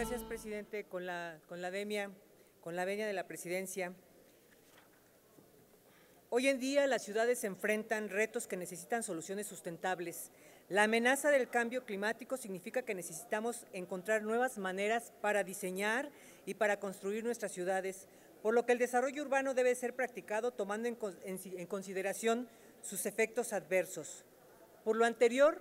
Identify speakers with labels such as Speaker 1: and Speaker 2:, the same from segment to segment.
Speaker 1: gracias, presidente. Con la, con la venia de la presidencia. Hoy en día las ciudades se enfrentan retos que necesitan soluciones sustentables. La amenaza del cambio climático significa que necesitamos encontrar nuevas maneras para diseñar y para construir nuestras ciudades, por lo que el desarrollo urbano debe ser practicado tomando en, consideración sus efectos adversos. Por lo anterior,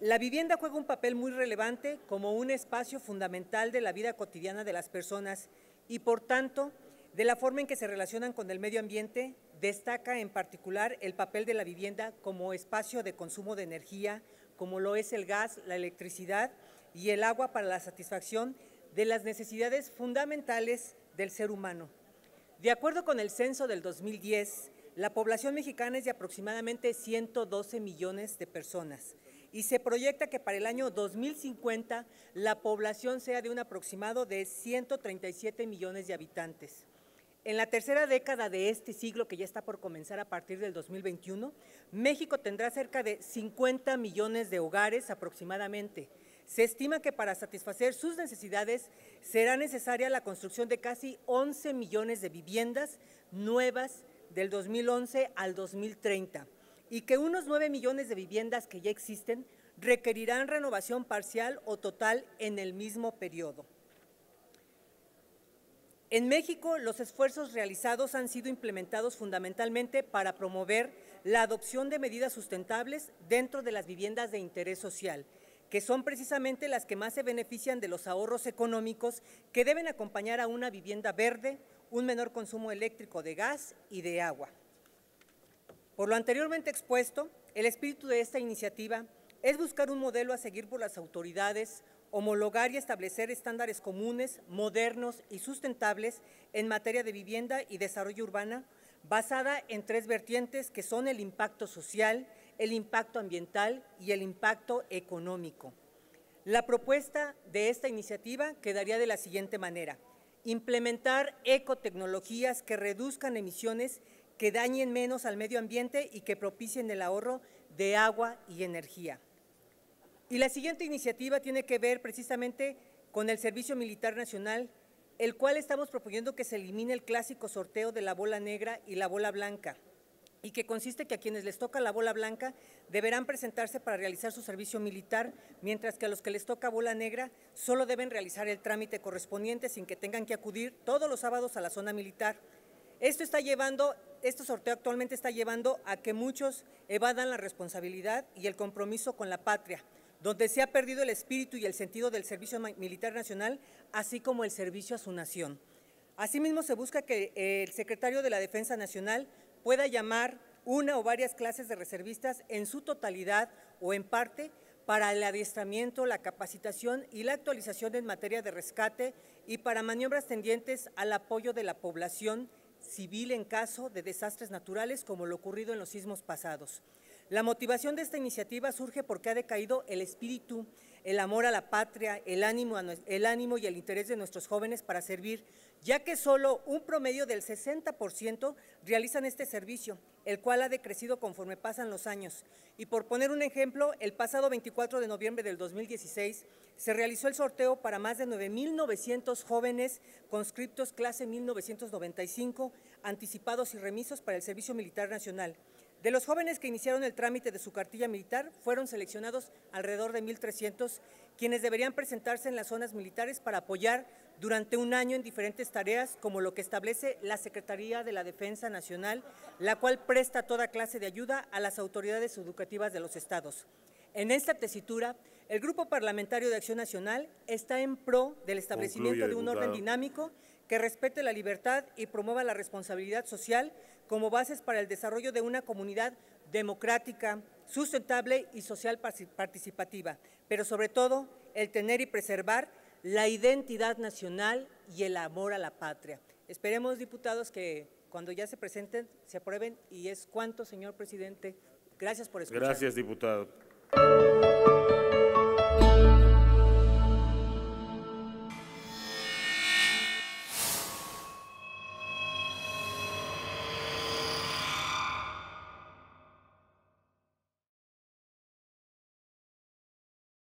Speaker 1: la vivienda juega un papel muy relevante como un espacio fundamental de la vida cotidiana de las personas y por tanto de la forma en que se relacionan con el medio ambiente, destaca en particular el papel de la vivienda como espacio de consumo de energía, como lo es el gas, la electricidad y el agua para la satisfacción de las necesidades fundamentales del ser humano. De acuerdo con el censo del 2010, la población mexicana es de aproximadamente 112 millones de personas y se proyecta que para el año 2050 la población sea de un aproximado de 137 millones de habitantes. En la tercera década de este siglo, que ya está por comenzar a partir del 2021, México tendrá cerca de 50 millones de hogares aproximadamente. Se estima que para satisfacer sus necesidades será necesaria la construcción de casi 11 millones de viviendas nuevas del 2011 al 2030 y que unos 9 millones de viviendas que ya existen requerirán renovación parcial o total en el mismo periodo. En México, los esfuerzos realizados han sido implementados fundamentalmente para promover la adopción de medidas sustentables dentro de las viviendas de interés social, que son precisamente las que más se benefician de los ahorros económicos que deben acompañar a una vivienda verde, un menor consumo eléctrico de gas y de agua. Por lo anteriormente expuesto, el espíritu de esta iniciativa es buscar un modelo a seguir por las autoridades, homologar y establecer estándares comunes, modernos y sustentables en materia de vivienda y desarrollo urbana, basada en tres vertientes que son el impacto social, el impacto ambiental y el impacto económico. La propuesta de esta iniciativa quedaría de la siguiente manera. Implementar ecotecnologías que reduzcan emisiones que dañen menos al medio ambiente y que propicien el ahorro de agua y energía. Y la siguiente iniciativa tiene que ver precisamente con el Servicio Militar Nacional, el cual estamos proponiendo que se elimine el clásico sorteo de la bola negra y la bola blanca, y que consiste que a quienes les toca la bola blanca deberán presentarse para realizar su servicio militar, mientras que a los que les toca bola negra solo deben realizar el trámite correspondiente sin que tengan que acudir todos los sábados a la zona militar. Esto está llevando, este sorteo actualmente está llevando a que muchos evadan la responsabilidad y el compromiso con la patria, donde se ha perdido el espíritu y el sentido del servicio militar nacional, así como el servicio a su nación. Asimismo, se busca que eh, el secretario de la Defensa Nacional pueda llamar una o varias clases de reservistas en su totalidad o en parte para el adiestramiento, la capacitación y la actualización en materia de rescate y para maniobras tendientes al apoyo de la población civil en caso de desastres naturales como lo ocurrido en los sismos pasados. La motivación de esta iniciativa surge porque ha decaído el espíritu el amor a la patria, el ánimo, y el interés de nuestros jóvenes para servir, ya que solo un promedio del 60% realizan este servicio, el cual ha decrecido conforme pasan los años. Y por poner un ejemplo, el pasado 24 de noviembre del 2016 se realizó el sorteo para más de 9.900 jóvenes conscriptos clase 1995, anticipados y remisos para el Servicio Militar Nacional. De los jóvenes que iniciaron el trámite de su cartilla militar, fueron seleccionados alrededor de 1.300, quienes deberían presentarse en las zonas militares para apoyar durante un año en diferentes tareas, como lo que establece la Secretaría de la Defensa Nacional, la cual presta toda clase de ayuda a las autoridades educativas de los estados. En esta tesitura, el Grupo Parlamentario de Acción Nacional está en pro del establecimiento de un orden dinámico que respete la libertad y promueva la responsabilidad social como bases para el desarrollo de una comunidad democrática, sustentable y social participativa, pero sobre todo el tener y preservar la identidad nacional y el amor a la patria. Esperemos, diputados, que cuando ya se presenten, se aprueben y es cuanto, señor presidente. Gracias por escuchar. Gracias, diputado.